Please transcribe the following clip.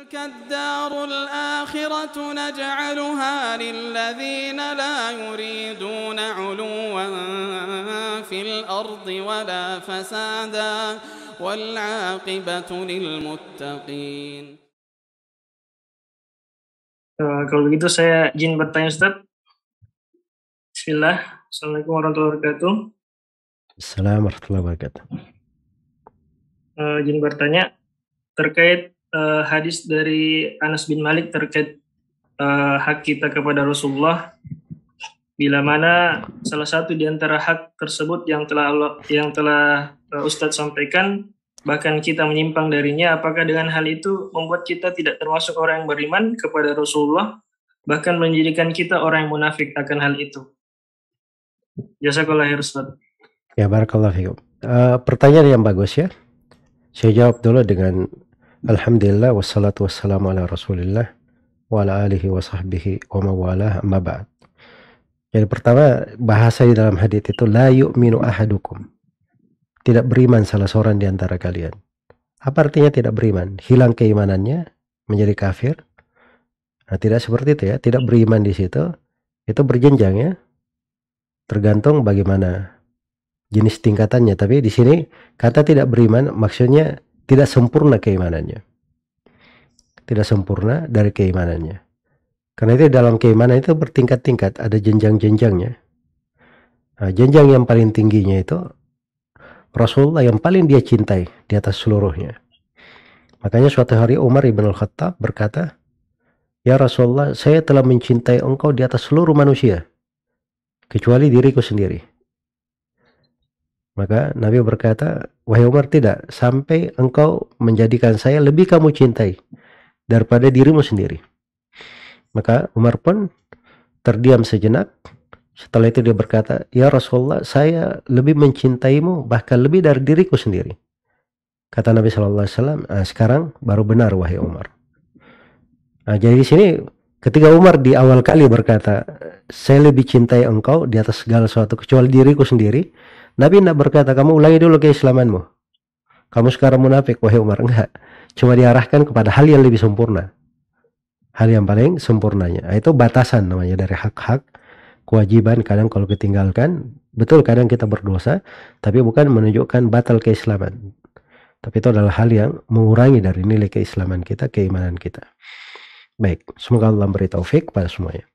تلك الدار الآخرة نجعلها للذين لا يريدون علوا في الأرض ولا فسادا والعاقبة للمتقين eh, kalau begitu saya izin bertanya Ustaz. Bismillah. Assalamualaikum warahmatullahi wabarakatuh. Assalamualaikum warahmatullahi wabarakatuh. Uh, izin bertanya terkait uh, hadis dari Anas bin Malik terkait uh, hak kita kepada Rasulullah bila mana salah satu di antara hak tersebut yang telah Allah, yang telah uh, Ustadz sampaikan bahkan kita menyimpang darinya apakah dengan hal itu membuat kita tidak termasuk orang yang beriman kepada Rasulullah bahkan menjadikan kita orang yang munafik akan hal itu Jazakallah khair Ustaz Ya barakallah uh, pertanyaan yang bagus ya saya jawab dulu dengan Alhamdulillah wassalatu wassalamu ala rasulillah wa ala alihi wa sahbihi wa mawalah amma ba'd. Jadi pertama bahasa di dalam hadis itu la yu'minu ahadukum. Tidak beriman salah seorang di antara kalian. Apa artinya tidak beriman? Hilang keimanannya menjadi kafir. Nah, tidak seperti itu ya, tidak beriman di situ. Itu berjenjang ya. Tergantung bagaimana jenis tingkatannya. Tapi di sini kata tidak beriman maksudnya tidak sempurna keimanannya tidak sempurna dari keimanannya karena itu dalam keimanan itu bertingkat-tingkat ada jenjang-jenjangnya nah, jenjang yang paling tingginya itu Rasulullah yang paling dia cintai di atas seluruhnya makanya suatu hari Umar ibn al-Khattab berkata Ya Rasulullah, saya telah mencintai engkau di atas seluruh manusia, kecuali diriku sendiri. Maka Nabi berkata, "Wahai Umar, tidak sampai engkau menjadikan saya lebih kamu cintai daripada dirimu sendiri." Maka Umar pun terdiam sejenak. Setelah itu dia berkata, "Ya Rasulullah, saya lebih mencintaimu bahkan lebih dari diriku sendiri." Kata Nabi Shallallahu Alaihi Wasallam, ah, "Sekarang baru benar wahai Umar." Nah, jadi di sini Ketika Umar di awal kali berkata, saya lebih cintai engkau di atas segala sesuatu kecuali diriku sendiri. Nabi tidak berkata, kamu ulangi dulu keislamanmu. Kamu sekarang munafik, wahai Umar. Enggak. Cuma diarahkan kepada hal yang lebih sempurna. Hal yang paling sempurnanya. Nah, itu batasan namanya dari hak-hak, kewajiban. Kadang kalau ketinggalkan, betul kadang kita berdosa, tapi bukan menunjukkan batal keislaman. Tapi itu adalah hal yang mengurangi dari nilai keislaman kita, keimanan kita. Baik, semoga Allah memberi taufik pada semuanya.